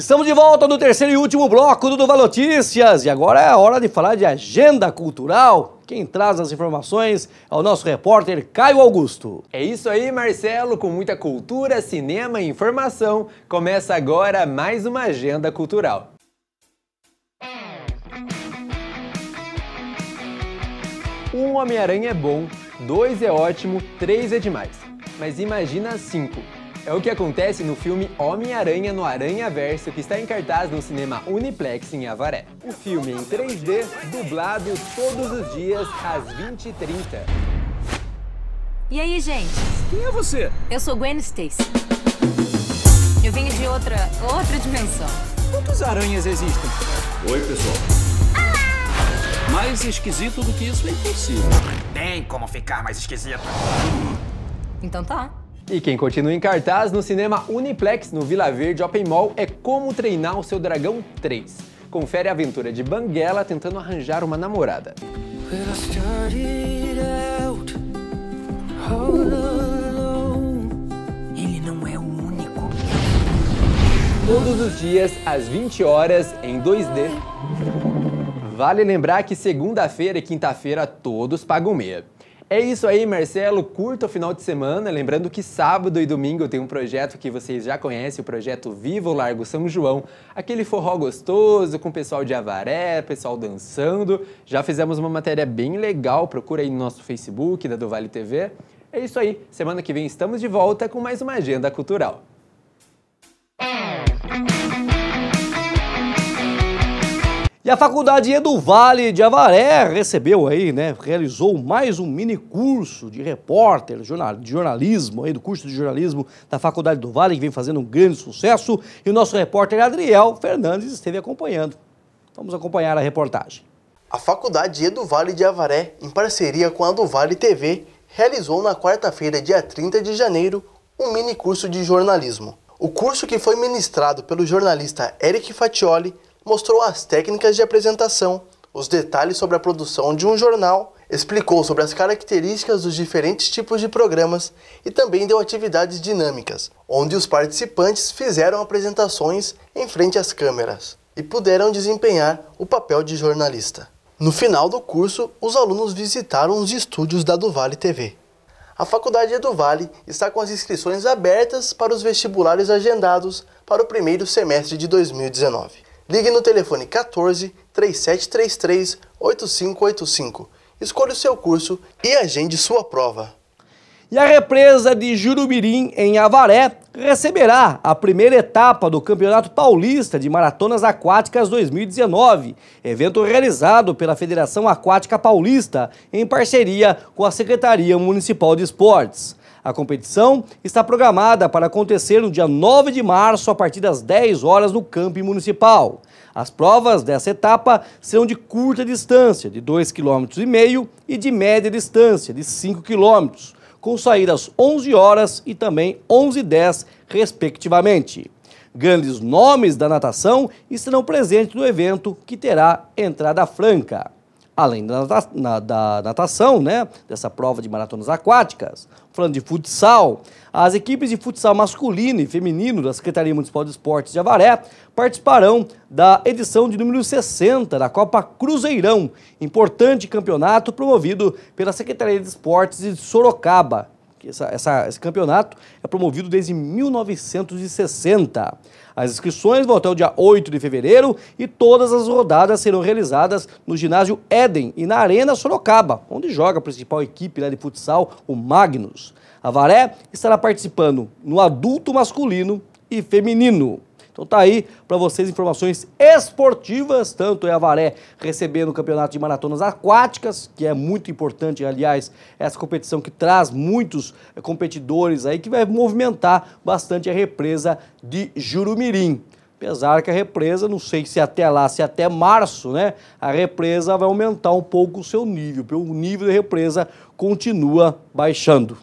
Estamos de volta no terceiro e último bloco do Duval Notícias e agora é a hora de falar de agenda cultural. Quem traz as informações é o nosso repórter Caio Augusto. É isso aí, Marcelo. Com muita cultura, cinema e informação, começa agora mais uma agenda cultural. Um Homem-Aranha é bom, dois é ótimo, três é demais. Mas imagina cinco. É o que acontece no filme Homem-Aranha no Aranha Verso, que está em cartaz no cinema Uniplex em Avaré. O filme em 3D, dublado todos os dias às 20h30. E aí, gente? Quem é você? Eu sou Gwen Stacy. Eu venho de outra, outra dimensão. Quantas aranhas existem? Oi, pessoal. Mais esquisito do que isso é impossível. Tem como ficar mais esquisito. Então tá. E quem continua em cartaz no cinema Uniplex, no Vila Verde Open Mall, é Como Treinar o Seu Dragão 3. Confere a aventura de Banguela tentando arranjar uma namorada. Ele não é o único. Todos os dias, às 20 horas, em 2D. Vale lembrar que segunda-feira e quinta-feira todos pagam meia. É isso aí, Marcelo. Curta o final de semana. Lembrando que sábado e domingo tem um projeto que vocês já conhecem, o projeto Viva o Largo São João. Aquele forró gostoso com o pessoal de Avaré, pessoal dançando. Já fizemos uma matéria bem legal. Procura aí no nosso Facebook da Do Vale TV. É isso aí. Semana que vem estamos de volta com mais uma agenda cultural. E a Faculdade Edu Vale de Avaré recebeu aí, né, realizou mais um mini curso de repórter, de jornalismo, aí do curso de jornalismo da Faculdade do Vale, que vem fazendo um grande sucesso. E o nosso repórter Adriel Fernandes esteve acompanhando. Vamos acompanhar a reportagem. A Faculdade Edu Vale de Avaré, em parceria com a do Vale TV, realizou na quarta-feira, dia 30 de janeiro, um mini curso de jornalismo. O curso que foi ministrado pelo jornalista Eric Fatioli mostrou as técnicas de apresentação, os detalhes sobre a produção de um jornal, explicou sobre as características dos diferentes tipos de programas e também deu atividades dinâmicas, onde os participantes fizeram apresentações em frente às câmeras e puderam desempenhar o papel de jornalista. No final do curso, os alunos visitaram os estúdios da Duvale TV. A Faculdade Eduvale está com as inscrições abertas para os vestibulares agendados para o primeiro semestre de 2019. Ligue no telefone 14 3733 8585. Escolha o seu curso e agende sua prova. E a represa de Jurumirim, em Avaré, receberá a primeira etapa do Campeonato Paulista de Maratonas Aquáticas 2019, evento realizado pela Federação Aquática Paulista em parceria com a Secretaria Municipal de Esportes. A competição está programada para acontecer no dia 9 de março, a partir das 10 horas, no campo municipal. As provas dessa etapa serão de curta distância, de 2,5 km, e de média distância, de 5 km, com saídas 11 horas e também 11 h 10, respectivamente. Grandes nomes da natação estarão presentes no evento, que terá entrada franca além da, natação, né, dessa prova de maratonas aquáticas, falando de futsal, as equipes de futsal masculino e feminino da Secretaria Municipal de Esportes de Avaré participarão da edição de número 60 da Copa Cruzeirão, importante campeonato promovido pela Secretaria de Esportes de Sorocaba essa, essa, esse campeonato é promovido desde 1960. As inscrições vão até o dia 8 de fevereiro e todas as rodadas serão realizadas no ginásio Éden e na Arena Sorocaba, onde joga a principal equipe né, de futsal, o Magnus. A Varé estará participando no adulto masculino e feminino. Então tá aí para vocês informações esportivas, tanto é a Varé recebendo o campeonato de maratonas aquáticas, que é muito importante, aliás, essa competição que traz muitos eh, competidores aí, que vai movimentar bastante a represa de Jurumirim. Apesar que a represa, não sei se até lá, se até março, né? A represa vai aumentar um pouco o seu nível, porque o nível da represa continua baixando.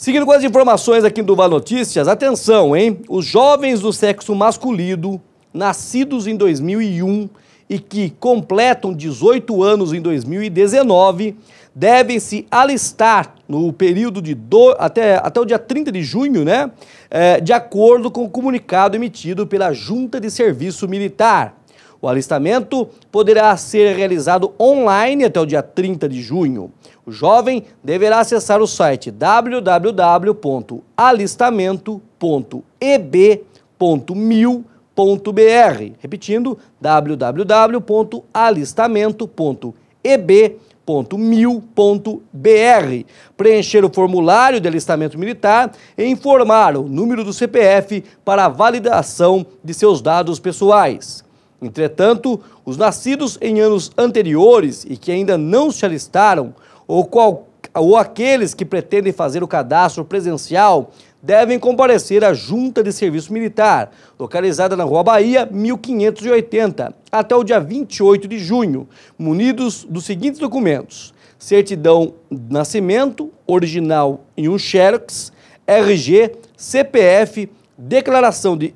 Seguindo com as informações aqui do Vale Notícias, atenção, hein? Os jovens do sexo masculino, nascidos em 2001 e que completam 18 anos em 2019, devem se alistar no período de do... até, até o dia 30 de junho, né? É, de acordo com o comunicado emitido pela Junta de Serviço Militar. O alistamento poderá ser realizado online até o dia 30 de junho. O jovem deverá acessar o site www.alistamento.eb.mil.br, repetindo www.alistamento.eb.mil.br Preencher o formulário de alistamento militar e informar o número do CPF para a validação de seus dados pessoais. Entretanto, os nascidos em anos anteriores e que ainda não se alistaram, ou, qual, ou aqueles que pretendem fazer o cadastro presencial, devem comparecer à Junta de Serviço Militar, localizada na Rua Bahia, 1580, até o dia 28 de junho, munidos dos seguintes documentos: certidão de nascimento, original em um xerox, RG, CPF, declaração de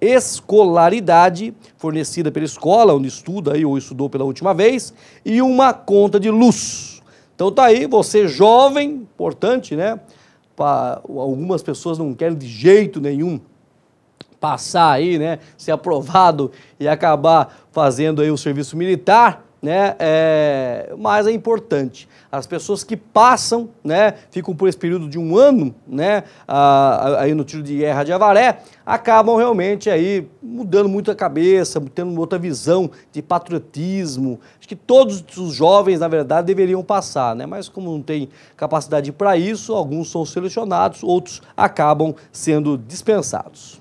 escolaridade fornecida pela escola onde estuda aí, ou estudou pela última vez e uma conta de luz. Então tá aí, você jovem, importante, né? Pra, algumas pessoas não querem de jeito nenhum passar aí, né? Ser aprovado e acabar fazendo aí o serviço militar né, é, mas é importante. As pessoas que passam, né, ficam por esse período de um ano, né, aí no tiro de guerra de Avaré, acabam realmente aí mudando muito a cabeça, tendo outra visão de patriotismo. Acho que todos os jovens, na verdade, deveriam passar, né, mas como não tem capacidade para isso, alguns são selecionados, outros acabam sendo dispensados.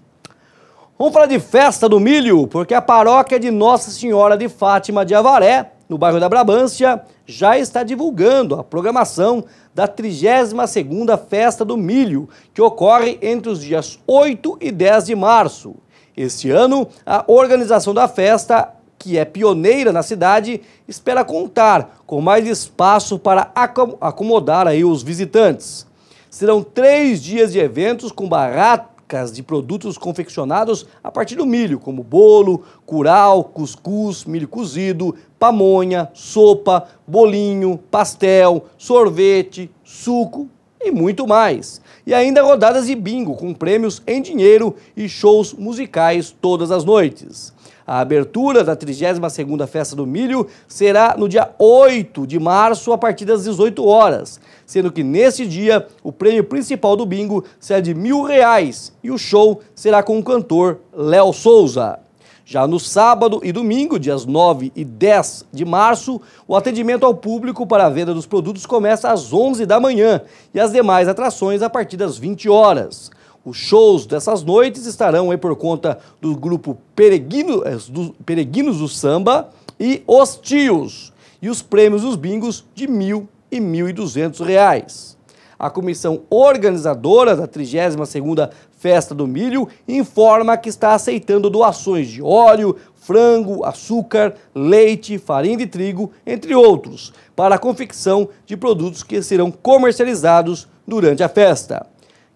Vamos falar de festa do milho, porque a paróquia de Nossa Senhora de Fátima de Avaré, no bairro da Brabância, já está divulgando a programação da 32ª Festa do Milho, que ocorre entre os dias 8 e 10 de março. Este ano, a organização da festa, que é pioneira na cidade, espera contar com mais espaço para acomodar aí os visitantes. Serão três dias de eventos com barato, marcas de produtos confeccionados a partir do milho, como bolo, curau, cuscuz, milho cozido, pamonha, sopa, bolinho, pastel, sorvete, suco e muito mais. E ainda rodadas de bingo com prêmios em dinheiro e shows musicais todas as noites. A abertura da 32ª Festa do Milho será no dia 8 de março, a partir das 18 horas, sendo que nesse dia o prêmio principal do bingo será de mil reais e o show será com o cantor Léo Souza. Já no sábado e domingo, dias 9 e 10 de março, o atendimento ao público para a venda dos produtos começa às 11 da manhã e as demais atrações a partir das 20 horas. Os shows dessas noites estarão por conta do grupo Peregrinos eh, do, Peregrinos do Samba e Os Tios. E os prêmios dos bingos de mil e mil e duzentos reais. A comissão organizadora da 32ª Festa do Milho informa que está aceitando doações de óleo, frango, açúcar, leite, farinha de trigo, entre outros, para a confecção de produtos que serão comercializados durante a festa.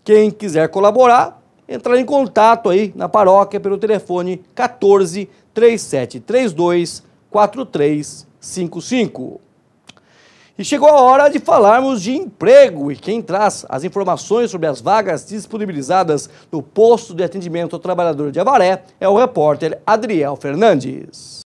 Quem quiser colaborar, entrar em contato aí na paróquia pelo telefone 14 3732 4355. E chegou a hora de falarmos de emprego e quem traz as informações sobre as vagas disponibilizadas no posto de atendimento ao trabalhador de Avaré é o repórter Adriel Fernandes.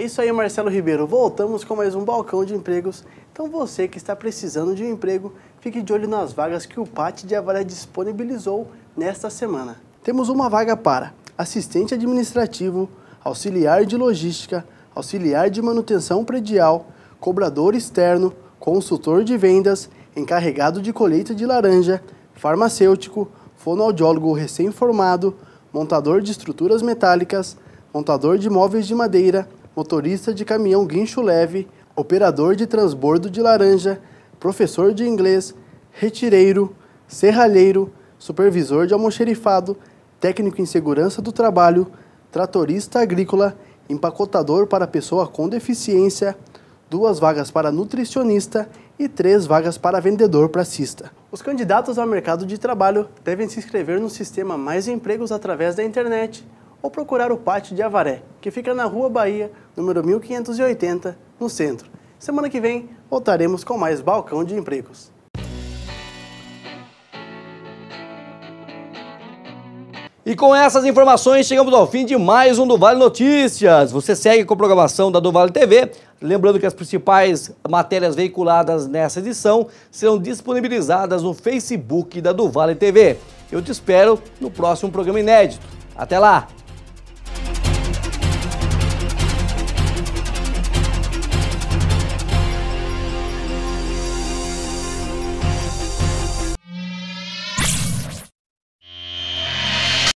É isso aí, Marcelo Ribeiro. Voltamos com mais um balcão de empregos. Então você que está precisando de um emprego, fique de olho nas vagas que o PAT de Avaré disponibilizou nesta semana. Temos uma vaga para assistente administrativo, auxiliar de logística, auxiliar de manutenção predial, cobrador externo, consultor de vendas, encarregado de colheita de laranja, farmacêutico, fonoaudiólogo recém-formado, montador de estruturas metálicas, montador de móveis de madeira, motorista de caminhão guincho leve, operador de transbordo de laranja, professor de inglês, retireiro, serralheiro, supervisor de almoxerifado, técnico em segurança do trabalho, tratorista agrícola, empacotador para pessoa com deficiência, duas vagas para nutricionista e três vagas para vendedor pracista. Os candidatos ao mercado de trabalho devem se inscrever no sistema Mais Empregos através da internet ou procurar o Pátio de Avaré, que fica na Rua Bahia, número 1580, no centro. Semana que vem voltaremos com mais Balcão de Empregos. E com essas informações chegamos ao fim de mais um do Vale Notícias. Você segue com a programação da do Vale TV. Lembrando que as principais matérias veiculadas nessa edição serão disponibilizadas no Facebook da do Vale TV. Eu te espero no próximo programa inédito. Até lá!